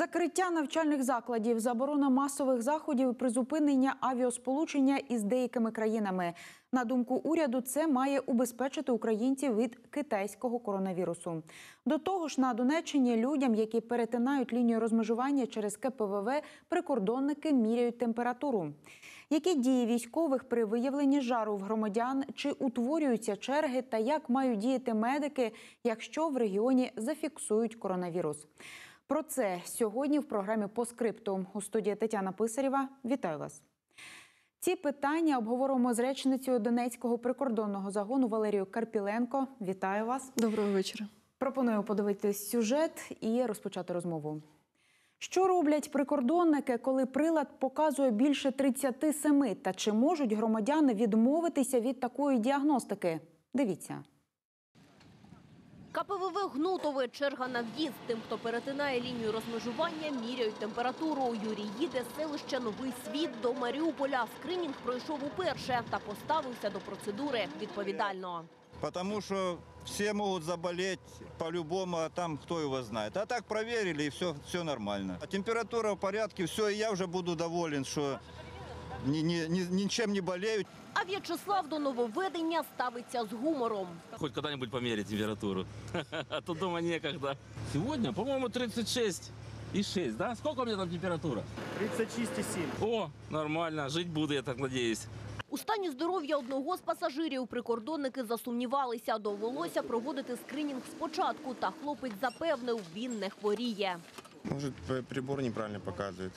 Закриття навчальних закладів, заборона масових заходів, призупинення авіосполучення із деякими країнами. На думку уряду, це має убезпечити українців від китайського коронавірусу. До того ж, на Донеччині людям, які перетинають лінію розмежування через КПВВ, прикордонники міряють температуру. Які дії військових при виявленні жару в громадян чи утворюються черги, та як мають діяти медики, якщо в регіоні зафіксують коронавірус? Про це сьогодні в програмі по скрипту у студії Тетяна Писарєва. Вітаю вас. Ці питання обговоримо з речницею Донецького прикордонного загону Валерією Карпіленко. Вітаю вас. Доброго вечора. Пропоную подивитись сюжет і розпочати розмову. Що роблять прикордонники, коли прилад показує більше 37? Та чи можуть громадяни відмовитися від такої діагностики? Дивіться. КПВВ Гнутове черга на в'їзд. Тим, хто перетинає лінію розмежування, міряють температуру. Юрій їде з селища Новий світ до Маріуполя. Скринінг пройшов уперше та поставився до процедури відповідально. Тому що всі можуть заболіти по-любому, а там хто його знає. А так перевірили і все, все нормально. А температура в порядку, все, і я вже буду доволен, що ні, ні, ні, нічим не боляють. А В'ячеслав до нововведення ставиться з гумором. Хоч коли-небудь поміряти температуру, а то вдома некогда. Сьогодні, по-моєму, 36 і 6, да? Скільки у мене там температура? 36,7. О, нормально, жити буду, я так надіюсь. У стані здоров'я одного з пасажирів прикордонники засумнівалися. Довелося проводити скринінг спочатку, та хлопець запевнив, він не хворіє. Може, прибор неправильно показує.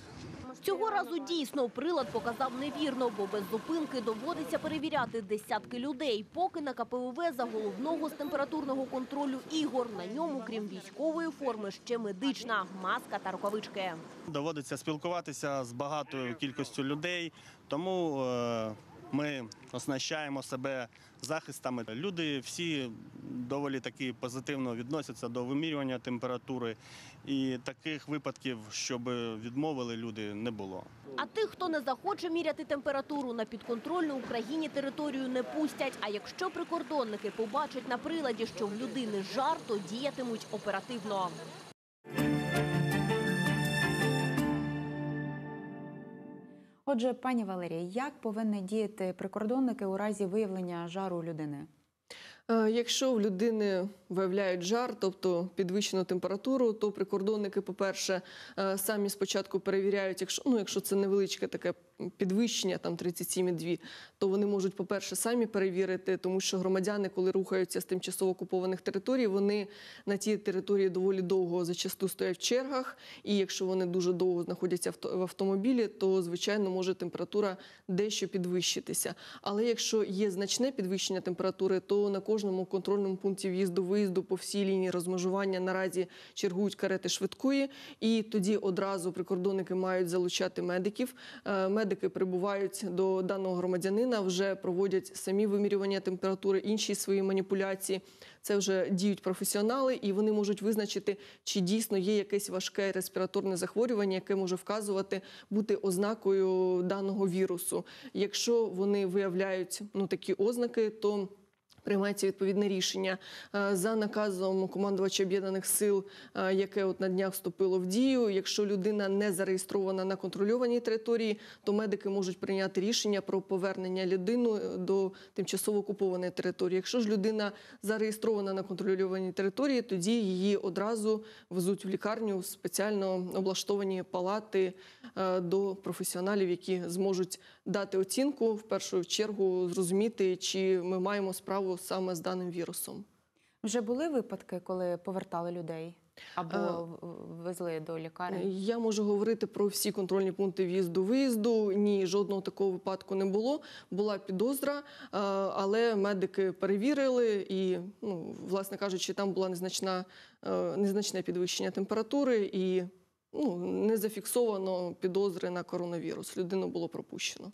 Цього разу дійсно прилад показав невірно, бо без зупинки доводиться перевіряти десятки людей. Поки на КПУВ за головного з температурного контролю ігор на ньому, крім військової форми, ще медична маска та рукавички. Доводиться спілкуватися з багатою кількістю людей, тому. Е, ми оснащаємо себе захистами. Люди всі доволі такі позитивно відносяться до вимірювання температури, і таких випадків, щоб відмовили люди, не було. А тих, хто не захоче міряти температуру на підконтрольну Україні територію не пустять. А якщо прикордонники побачать на приладі, що в людини жар, то діятимуть оперативно. Отже, пані Валерія, як повинні діяти прикордонники у разі виявлення жару у людини? Е, якщо в людини виявляють жар, тобто підвищену температуру, то прикордонники, по-перше, е, самі спочатку перевіряють, якщо ну, якщо це невеличке таке підвищення там 37,2, то вони можуть, по-перше, самі перевірити, тому що громадяни, коли рухаються з тимчасово окупованих територій, вони на тій території доволі довго зачасту стоять в чергах. І якщо вони дуже довго знаходяться в автомобілі, то звичайно може температура дещо підвищитися. Але якщо є значне підвищення температури, то на кожному контрольному пункті в'їзду виїзду по всій лінії розмежування наразі чергують карети швидкої, і тоді одразу прикордонники мають залучати медиків. Е, медики медики прибувають до даного громадянина, вже проводять самі вимірювання температури, інші свої маніпуляції. Це вже діють професіонали, і вони можуть визначити, чи дійсно є якесь важке респіраторне захворювання, яке може вказувати бути ознакою даного вірусу. Якщо вони виявляють ну такі ознаки, то Приймається відповідне рішення е, за наказом командувача об'єднаних сил, е, яке от на днях вступило в дію. Якщо людина не зареєстрована на контрольованій території, то медики можуть прийняти рішення про повернення людини е, до тимчасово окупованої території. Якщо ж людина зареєстрована на контрольованій території, тоді її одразу везуть в лікарню спеціально облаштовані палати до професіоналів, які зможуть дати оцінку в першу чергу, зрозуміти, чи ми маємо справу саме з даним вірусом. Вже були випадки, коли повертали людей або е, везли до лікарні? Я можу говорити про всі контрольні пункти в'їзду виїзду. Ні, жодного такого випадку не було. Була підозра, е, але медики перевірили і, ну власне кажучи, там була незначна е, незначне підвищення температури і ну не зафіксовано підозри на коронавірус. Людину було пропущено.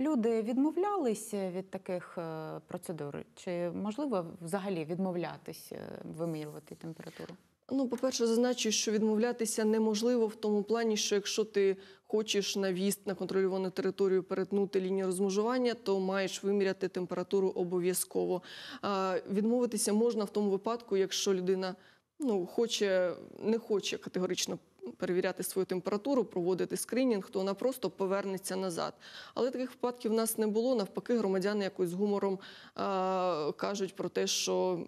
Люди відмовлялися від таких е, процедур? Чи можливо взагалі відмовлятися е, вимірювати температуру? Ну, по-перше, зазначу, що відмовлятися неможливо в тому плані, що якщо ти хочеш на в'їзд на контрольовану територію перетнути лінію розмежування, то маєш виміряти температуру обов'язково. А Відмовитися можна в тому випадку, якщо людина ну, хоче, не хоче категорично перевіряти свою температуру, проводити скринінг, то вона просто повернеться назад. Але таких випадків в нас не було. Навпаки, громадяни якось з гумором а, кажуть про те, що.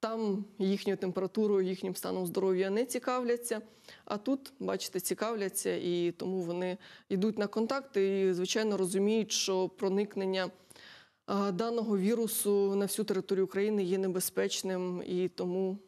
Там їхньою температуру, їхнім станом здоров'я не цікавляться, а тут, бачите, цікавляться, і тому вони йдуть на контакти і, звичайно, розуміють, що проникнення даного вірусу на всю територію України є небезпечним і тому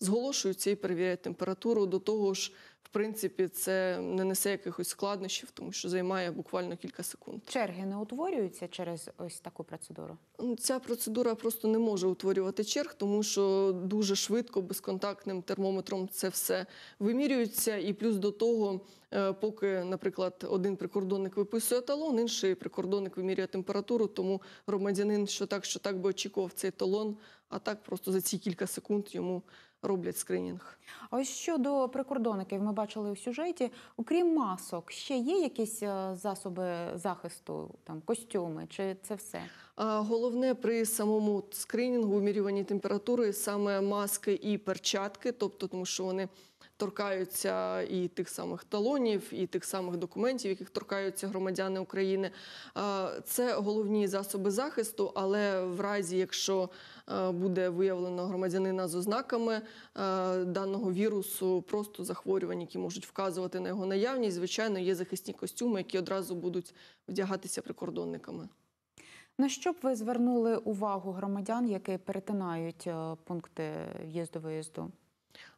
зголошуються і перевіряють температуру. До того ж, в принципі, це не несе якихось складнощів, тому що займає буквально кілька секунд. Черги не утворюються через ось таку процедуру. Ну, ця процедура просто не може утворювати черг, тому що дуже швидко безконтактним термометром це все вимірюється, і плюс до того, е, поки, наприклад, один прикордонник виписує талон, інший прикордонник вимірює температуру, тому громадянин, що так, що так би очікував цей талон, а так просто за ці кілька секунд йому роблять скринінг. А ось щодо прикордонників, ми бачили у сюжеті, окрім масок, ще є якісь е, засоби захисту, там костюми чи це все? Головне при самому скринінгу, вимірюванні температури саме маски і перчатки, тобто тому, що вони торкаються і тих самих талонів, і тих самих документів, яких торкаються громадяни України. Це головні засоби захисту, але в разі, якщо е, буде виявлено громадянина з ознаками е, даного вірусу, просто захворювань, які можуть вказувати на його наявність, звичайно, є захисні костюми, які одразу будуть вдягатися прикордонниками. На що б ви звернули увагу громадян, які перетинають е, пункти в'їзду-виїзду?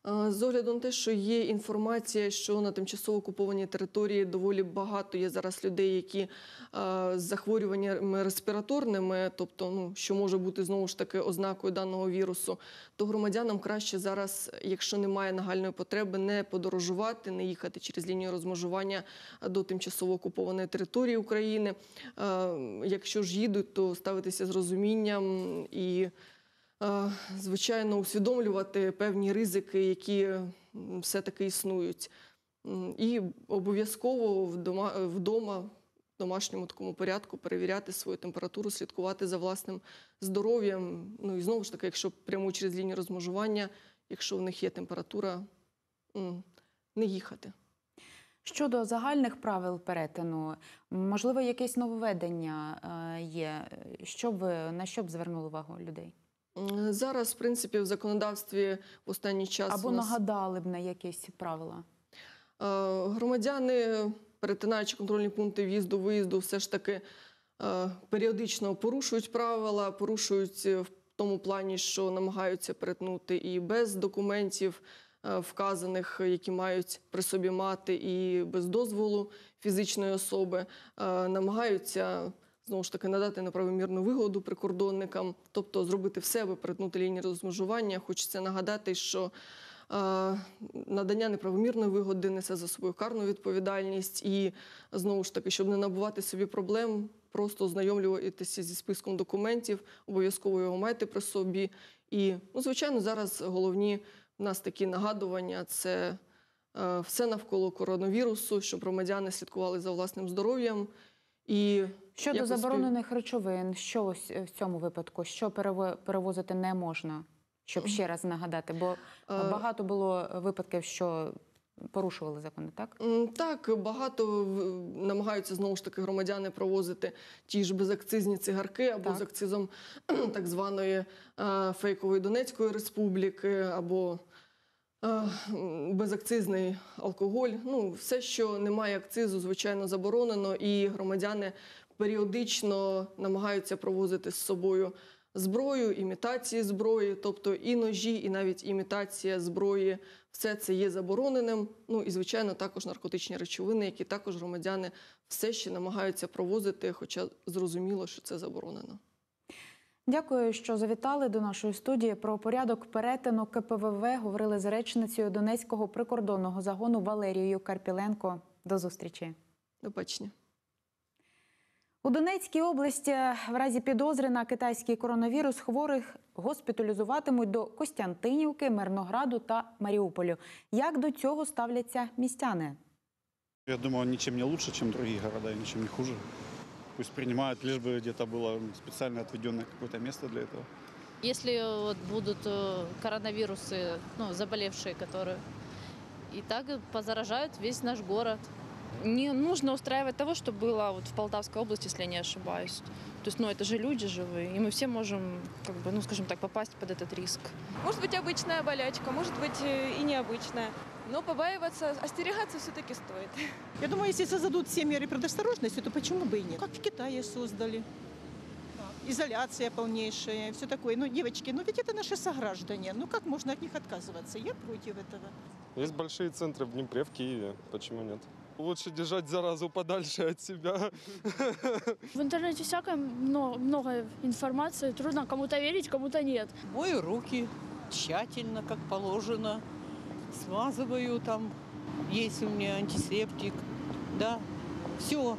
Е, з огляду на те, що є інформація, що на тимчасово окупованій території доволі багато є зараз людей, які е, з захворюваннями респіраторними, тобто, ну що може бути знову ж таки ознакою даного вірусу, то громадянам краще зараз, якщо немає нагальної потреби, не подорожувати, не їхати через лінію розмежування до тимчасово окупованої території України. Е, якщо ж їдуть, то ставитися з розумінням і звичайно усвідомлювати певні ризики, які все-таки існують. І обов'язково вдома в домашньому такому порядку перевіряти свою температуру, слідкувати за власним здоров'ям. Ну і знову ж таки, якщо прямо через лінію розмежування, якщо в них є температура, не їхати. Щодо загальних правил перетину, можливо, якесь нововведення е, є. Що б на що б звернули увагу людей? Е, зараз, в принципі, в законодавстві в останній час або нас... нагадали б на якісь правила е, громадяни, перетинаючи контрольні пункти в'їзду, виїзду, все ж таки е, періодично порушують правила, порушують в тому плані, що намагаються перетнути і без документів. Вказаних, які мають при собі мати, і без дозволу фізичної особи намагаються знову ж таки надати неправомірну вигоду прикордонникам, тобто зробити все, аби перетнути лінію розмежування. Хочеться нагадати, що е, надання неправомірної вигоди несе за собою карну відповідальність, і знову ж таки, щоб не набувати собі проблем, просто ознайомлюватися зі списком документів, обов'язково його майте при собі. І, ну, звичайно, зараз головні в нас такі нагадування це. Е, все навколо коронавірусу, щоб громадяни слідкували за власним здоров'ям і Щодо Якось заборонених речовин, що ось е, в цьому випадку, що перевозити не можна, щоб ще раз нагадати, бо е, багато було випадків, що порушували закони, так? Так, багато намагаються знову ж таки громадяни провозити ті ж безакцизні цигарки або так. з акцизом так званої е, фейкової Донецької республіки, або Безакцизний алкоголь, ну все, що немає, акцизу, звичайно, заборонено, і громадяни періодично намагаються провозити з собою зброю, імітації зброї, тобто і ножі, і навіть імітація зброї, все це є забороненим. Ну і звичайно, також наркотичні речовини, які також громадяни все ще намагаються провозити, хоча зрозуміло, що це заборонено. Дякую, що завітали до нашої студії. Про порядок перетину КПВВ говорили з речницею Донецького прикордонного загону Валерією Карпіленко. До зустрічі. До бачення. У Донецькій області в разі підозри на китайський коронавірус хворих госпіталізуватимуть до Костянтинівки, Мирнограду та Маріуполю. Як до цього ставляться містяни? Я думаю, нічим не краще, ніж інші міста, нічим не хуже пусть принимают, лишь бы где-то было специально отведенное какое-то место для этого. Если вот будут э, коронавирусы, ну, заболевшие, которые, и так позаражают весь наш город. не нужно устраивать того, что было вот в Полтавской области, если я не ошибаюсь. То есть, ну, это же люди живые, и мы все можем, как бы, ну, скажем так, попасть под этот риск. Может быть, обычная болячка, может быть, э, и необычная. Но побаиваться, остерегаться все-таки стоит. Я думаю, если создадут всем меры предосторожности, то почему бы и нет? Как в Китае создали. Изоляция полнейшая, все такое. Ну, девочки, ну ведь это наши сограждане. Ну как можно от них отказываться? Я против этого. Есть большие центры в Днепре, в Киеве. Почему нет? Лучше держать заразу подальше от себя. В интернете всякое, много, много информации. Трудно кому-то верить, кому-то нет. Мою руки тщательно, как положено. Смазываю там. Есть у меня антисептик. Да, все.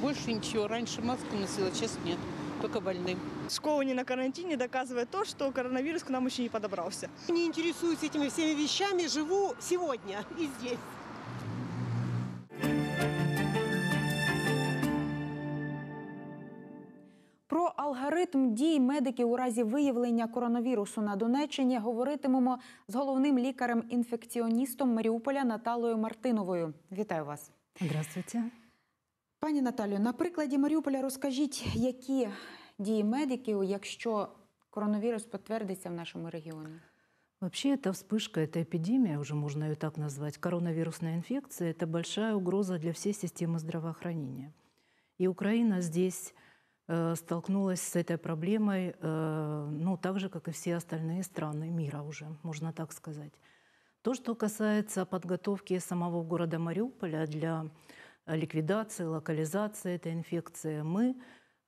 Больше ничего. Раньше маску носила, сейчас нет. Только больным. Школа не на карантине доказывает то, что коронавирус к нам еще не подобрался. Не интересуюсь этими всеми вещами, живу сегодня и здесь. алгоритм дій медиків у разі виявлення коронавірусу на Донеччині говоритимемо з головним лікарем-інфекціоністом Маріуполя Наталою Мартиновою. Вітаю вас. Здравствуйте. Пані Наталію, на прикладі Маріуполя розкажіть, які дії медиків, якщо коронавірус підтвердиться в нашому регіоні, Вообще эта вспышка, эта эпидемия, уже можно ее так назвать, коронавирусная инфекция, это большая угроза для всей системы здравоохранения. И Украина здесь Э, столкнулась с этой проблемой, э, ну, так же, как и все остальные страны мира уже, можно так сказать. То, что касается подготовки самого города Мариуполя для ликвидации, локализации этой инфекции, мы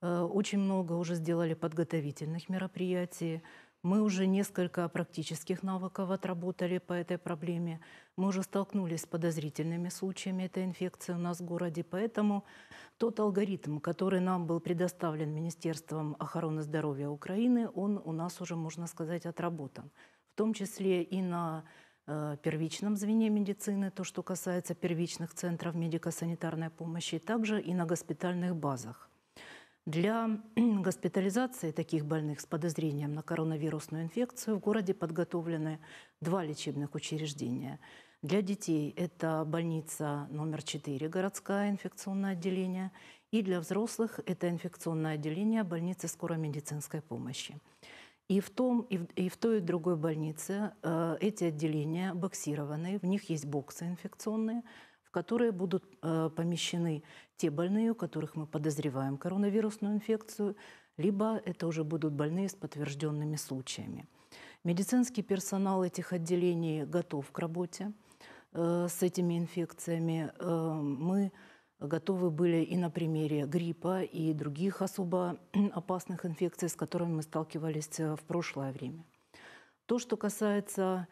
э, очень много уже сделали подготовительных мероприятий. Мы уже несколько практических навыков отработали по этой проблеме. Мы уже столкнулись с подозрительными случаями этой инфекции у нас в городе. Поэтому тот алгоритм, который нам был предоставлен Министерством охраны здоровья Украины, он у нас уже, можно сказать, отработан. В том числе и на э, первичном звене медицины, то, что касается первичных центров медико-санитарной помощи, также и на госпитальных базах. Для госпитализации таких больных с подозрением на коронавирусную инфекцию в городе подготовлены два лечебных учреждения. Для детей это больница номер 4, городское инфекционное отделение, и для взрослых это инфекционное отделение больницы скорой медицинской помощи. И в, том, и, в, и в той и другой больнице э, эти отделения боксированы, в них есть боксы инфекционные – которые будут э, помещены те больные, у которых мы подозреваем коронавирусную инфекцию, либо это уже будут больные с подтвержденными случаями. Медицинский персонал этих отделений готов к работе э, с этими инфекциями. Э, мы готовы были и на примере гриппа, и других особо опасных инфекций, с которыми мы сталкивались в прошлое время. То, что касается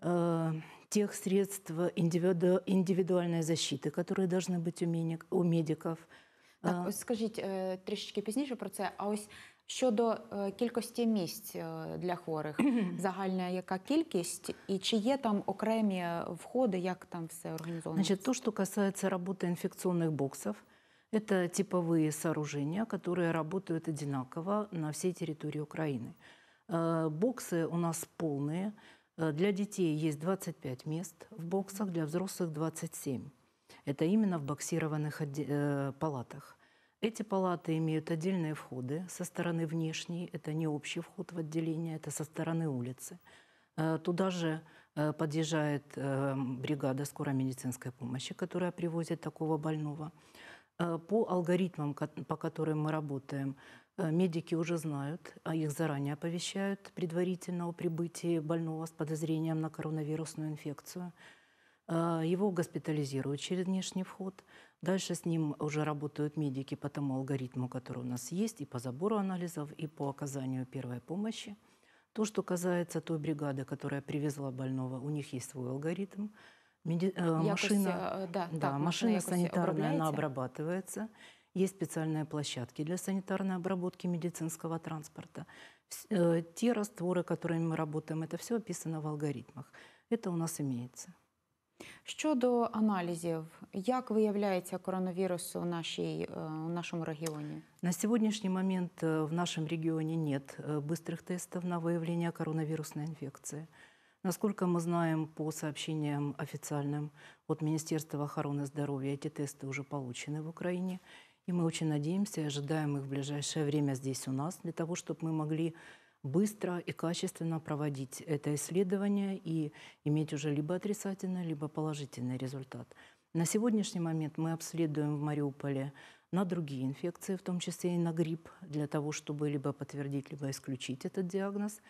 Э, тех средств индивиду, индивидуальной защиты, которые должны быть у, медик, у медиков. Так, э, ось скажіть е, трішечки пізніше про це. А ось щодо е, кількості місць е, для хворих, загальна яка кількість і чи є там окремі входи, як там все організовано? Значить, то, що касається роботи інфекційних боксів, це типові сооружения, які работают одинаково на всій території України. Бокси у нас полные, Э, для детей есть 25 мест в боксах, для взрослых 27. Это именно в боксированных э, палатах. Эти палаты имеют отдельные входы со стороны внешней, это не общий вход в отделение, это со стороны улицы. Э, туда же подъезжает бригада скорой медицинской помощи, которая привозит такого больного. По алгоритмам, по которым мы работаем, Э, медики уже знают, а их заранее оповещают предварительно о прибытии больного с подозрением на коронавирусную инфекцию. Э, его госпитализируют через внешний вход. Дальше с ним уже работают медики по тому алгоритму, который у нас есть, и по забору анализов, и по оказанию первой помощи. То, что касается той бригады, которая привезла больного, у них есть свой алгоритм. Меди... Э, Якось, машина, да, да, так, машина санитарная, она обрабатывается. Есть специальные площадки для санитарной обработки медицинского транспорта. Э, те растворы, которыми мы работаем, это все описано в алгоритмах. Это у нас имеется. Щодо аналізів, як виявляється коронавірус у, нашій, у нашому регіоні? На сегодняшний момент в нашем регионе нет быстрых тестов на выявление коронавирусной инфекции. Насколько мы знаем по сообщениям официальным от Министерства охраны здоровья, эти тесты уже получены в Украине. И мы очень надеемся и ожидаем их в ближайшее время здесь у нас, для того, чтобы мы могли быстро и качественно проводить это исследование и иметь уже либо отрицательный, либо положительный результат. На сегодняшний момент мы обследуем в Мариуполе на другие инфекции, в том числе и на грипп, для того, чтобы либо подтвердить, либо исключить этот диагноз.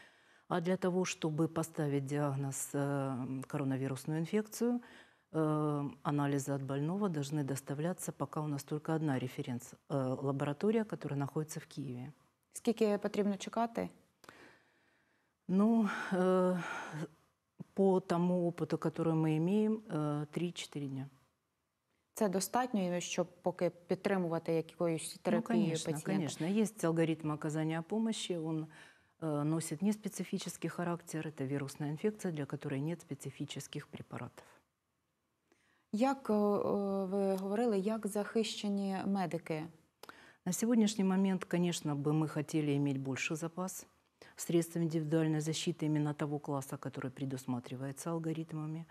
А для того, чтобы поставить диагноз э, коронавирусную инфекцию, анализы от больного должны доставляться, пока у нас только одна референс-лаборатория, э, которая находится в Киеве. Скільки потребно чекати? Ну, э, по тому опыту, который мы имеем, 3-4 э, дня. Це достатньо, ну, щоб поки підтримувати якоюсь ну, терапію ну, конечно, пацієнта? конечно. Есть алгоритм оказання помощи, он носит неспецифический характер, это вірусна інфекція, для которой нет специфических препаратов. Как вы говорили, как защищены медики? На сегодняшний момент, конечно, бы мы хотели иметь больше запас средств индивидуальной защиты именно того класса, который предусматривается алгоритмами.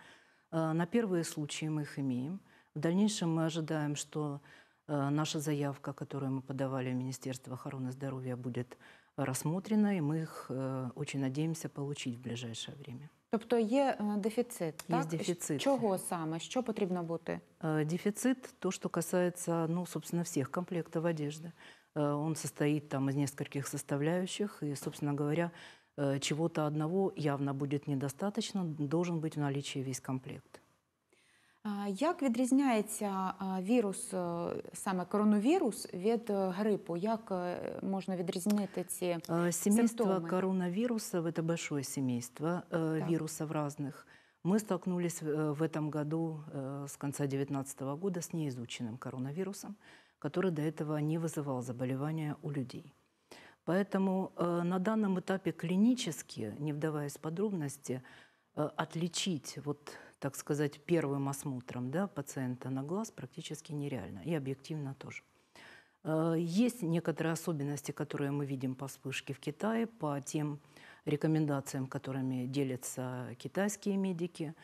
Э, на первые случаи мы их имеем. В дальнейшем мы ожидаем, что э, наша заявка, которую мы подавали в Министерство охраны здоровья, будет рассмотрена, и мы их э, очень надеемся получить в ближайшее время. Тобто є дефіцит, так? Есть дефицит. Чего самое? Что потрібно бути? Дефицит, то, что касается, ну, собственно, всех комплектов одежды. Он состоит там из нескольких составляющих, и, собственно говоря, э, чего-то одного явно будет недостаточно, должен быть в наличии весь комплект. А, як відрізняється а, вірус, саме коронавірус, від гриппу? Як можно відрізнити ці Семейство симптомы? коронавирусов – это большое семейство так. вирусов разных. Мы столкнулись в этом году, с конца 2019 года, с неизученным коронавирусом, который до этого не вызывал заболевания у людей. Поэтому на данном этапе клинически, не вдаваясь в подробности, отличить вот так сказать, первым осмотром да, пациента на глаз практически нереально. И объективно тоже. Э, есть некоторые особенности, которые мы видим по вспышке в Китае, по тем рекомендациям, которыми делятся китайские медики,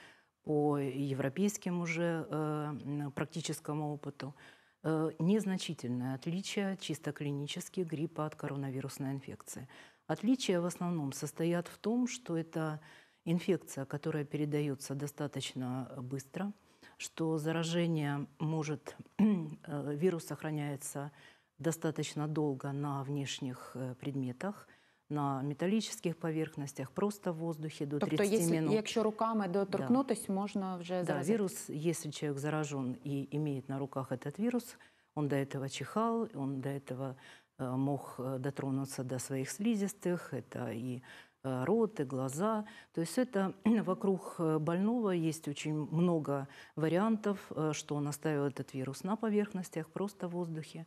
по европейским уже э, практическому опыту. Э, незначительное отличие чисто клинически гриппа от коронавирусной инфекции. Отличия в основном состоят в том, что это инфекция, которая передается достаточно быстро, что заражение может, э, вирус сохраняется достаточно долго на внешних э, предметах, на металлических поверхностях, просто в воздухе до 30 тобто, 30 если, минут. Якщо руками доторкнутись, да. можно уже да, вирус, если человек заражен и имеет на руках этот вирус, он до этого чихал, он до этого э, мог дотронуться до своих слизистых, это и Э, Роты, глаза. То есть это вокруг э, больного есть очень много вариантов, э, что он оставил этот вирус на поверхностях, просто в воздухе.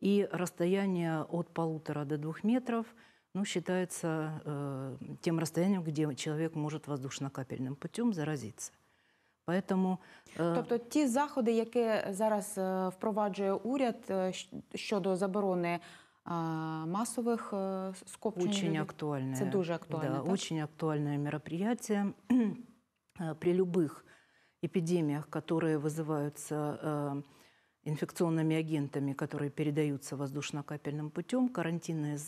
И расстояние от полутора до двух метров ну, считается э, тем расстоянием, где человек может воздушно-капельным путем заразиться. Поэтому, э... Тобто ті заходи, які зараз впроваджує уряд щодо заборони а, масових э, скопчень. Очень людей. актуальне. Це дуже актуальне. Да, Очень актуальное мероприятие э, при любых эпидемиях, которые вызываются э, инфекционными агентами, которые передаются воздушно-капельным путем, карантинные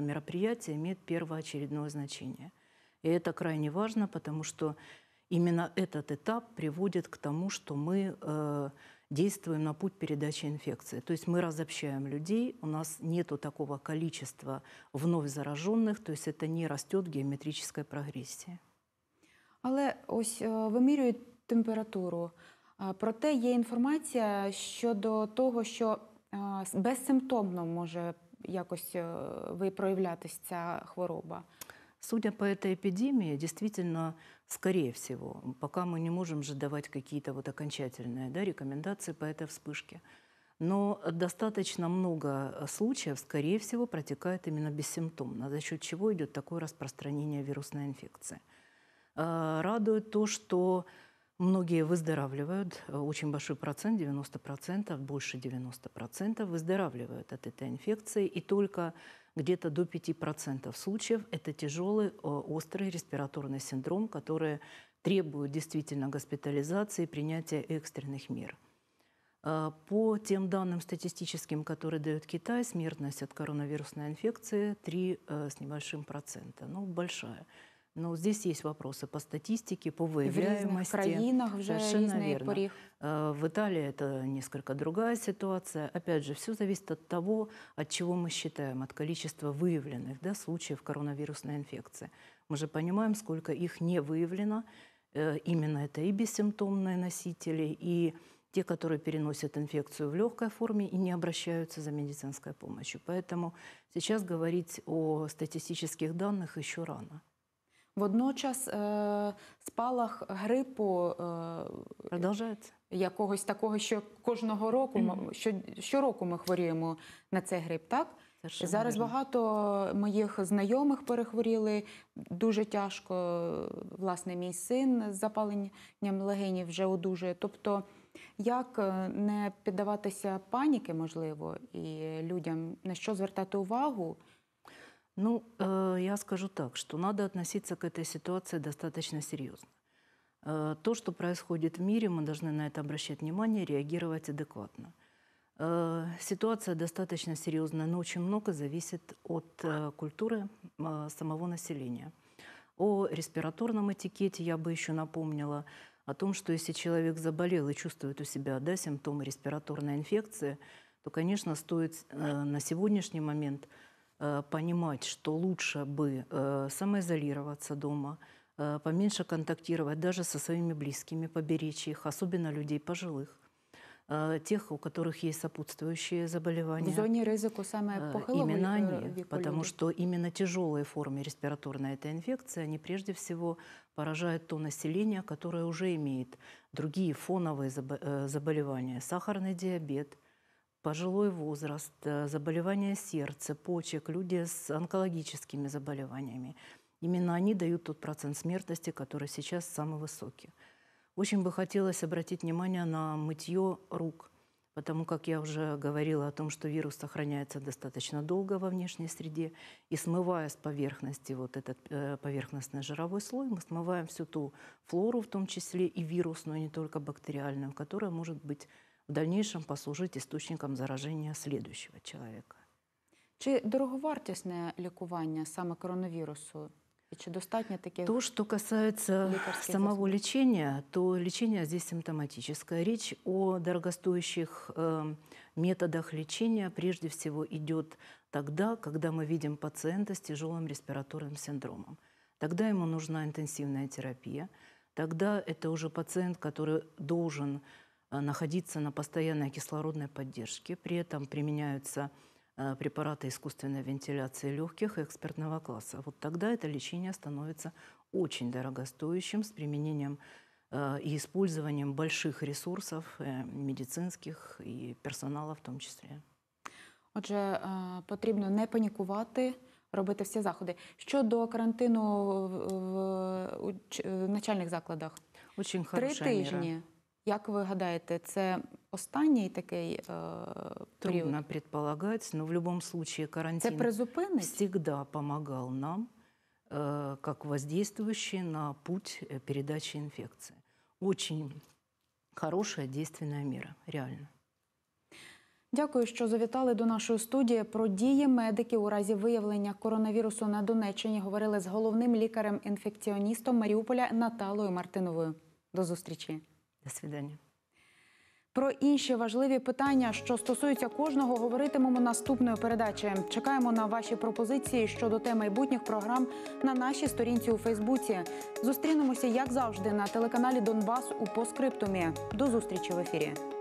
мероприятие имеет первоочередное значение. И это крайне важно, потому что именно этот этап приводит к тому, что мы действуем на путь передачи инфекции. То есть мы разобщаем людей, у нас нету такого количества вновь зараженных, то есть это не растет в геометрической прогрессии. Але ось е, вимірюють температуру. Е, проте є інформація щодо того, що е, безсимптомно може якось проявлятися ця хвороба. Судя по этой эпидемии, действительно, скорее всего, пока мы не можем же давать какие-то вот окончательные да, рекомендации по этой вспышке, но достаточно много э, случаев, скорее всего, протекает именно бессимптомно, за счет чего идет такое распространение вирусной инфекции. Э, радует то, что многие выздоравливают, э, очень большой процент, 90%, больше 90% выздоравливают от этой инфекции, и только где-то до 5% случаев это тяжелый э, острый респираторный синдром, который требует действительно госпитализации и принятия экстренных мер. Э, по тем данным статистическим, которые дает Китай, смертность от коронавирусной инфекции 3 э, с небольшим процента, ну, большая. Но ну, здесь есть вопросы по статистике, по выявляемости. В разных уже Совершенно верно. Порив. Э, в Италии это несколько другая ситуация. Опять же, все зависит от того, от чего мы считаем, от количества выявленных да, случаев коронавирусной инфекции. Мы же понимаем, сколько их не выявлено. Э, именно это и бессимптомные носители, и те, которые переносят инфекцию в легкой форме и не обращаются за медицинской помощью. Поэтому сейчас говорить о статистических данных еще рано. Водночас е, спалах грипу е, якогось такого, що кожного року mm-hmm. що, щороку ми хворіємо на цей грип. Так зараз можна. багато моїх знайомих перехворіли дуже тяжко. Власне, мій син з запаленням легенів вже одужує. Тобто, як е, не піддаватися паніки, можливо, і людям на що звертати увагу. Ну, э, я скажу так, что надо относиться к этой ситуации достаточно серьезно. Э, то, что происходит в мире, мы должны на это обращать внимание, реагировать адекватно. Э, ситуация достаточно серьезная, но очень много зависит от э, культуры э, самого населения. О респираторном этикете я бы еще напомнила, о том, что если человек заболел и чувствует у себя да, симптомы респираторной инфекции, то, конечно, стоит э, на сегодняшний момент – Э, понимать, что лучше бы э, самоизолироваться дома, э, поменьше контактировать даже со своими близкими, поберечь их, особенно людей пожилых тех, у которых есть сопутствующие заболевания. В зоне риска самое похилого Именно они, потому людей. что именно тяжелые формы респираторной этой инфекции, они прежде всего поражают то население, которое уже имеет другие фоновые заболевания, сахарный диабет, пожилой возраст, э, заболевания сердца, почек, люди с онкологическими заболеваниями. Именно они дают тот процент смертности, который сейчас самый высокий. Очень бы хотелось обратить внимание на мытье рук, потому как я уже говорила о том, что вирус сохраняется достаточно долго во внешней среде, и смывая с поверхности вот этот э, поверхностный жировой слой, мы смываем всю ту флору, в том числе и вирусную, не только бактериальную, которая может быть в дальнейшем послужить источником заражения следующего человека. Чи дороговартісне лікування саме коронавирусу? И чи достатньо таких То, что касается самого засоб... лечения, то лечение здесь симптоматическое. Речь о дорогостоящих э, методах лечения прежде всего идет тогда, когда мы видим пациента с тяжелым респираторным синдромом. Тогда ему нужна интенсивная терапия. Тогда это уже пациент, который должен Э, находиться на постоянной кислородной поддержке. При этом применяются э, препараты искусственной вентиляции легких экспертного класса. Вот тогда это лечение становится очень дорогостоящим с применением э, и использованием больших ресурсов медицинских и персонала в тому числі. Отже, потрібно не панікувати, робити всі заходи. Щодо карантину в начальних закладах, Очень хороша три тижні. Міра. Як ви гадаєте, це останній такий е, період? Трудно предполагать, но в любом случае карантин всегда помогал нам э, как воздействующий на путь э, передачи инфекции. Очень хорошая действенная мера, реально. Дякую, що завітали до нашої студії. Про дії медиків у разі виявлення коронавірусу на Донеччині говорили з головним лікарем-інфекціоністом Маріуполя Наталою Мартиновою. До зустрічі. До свидання. Про інші важливі питання, що стосуються кожного, говоритимемо наступної передачі. Чекаємо на ваші пропозиції щодо тем майбутніх програм на нашій сторінці у Фейсбуці. Зустрінемося як завжди на телеканалі Донбас у Поскриптумі. До зустрічі в ефірі.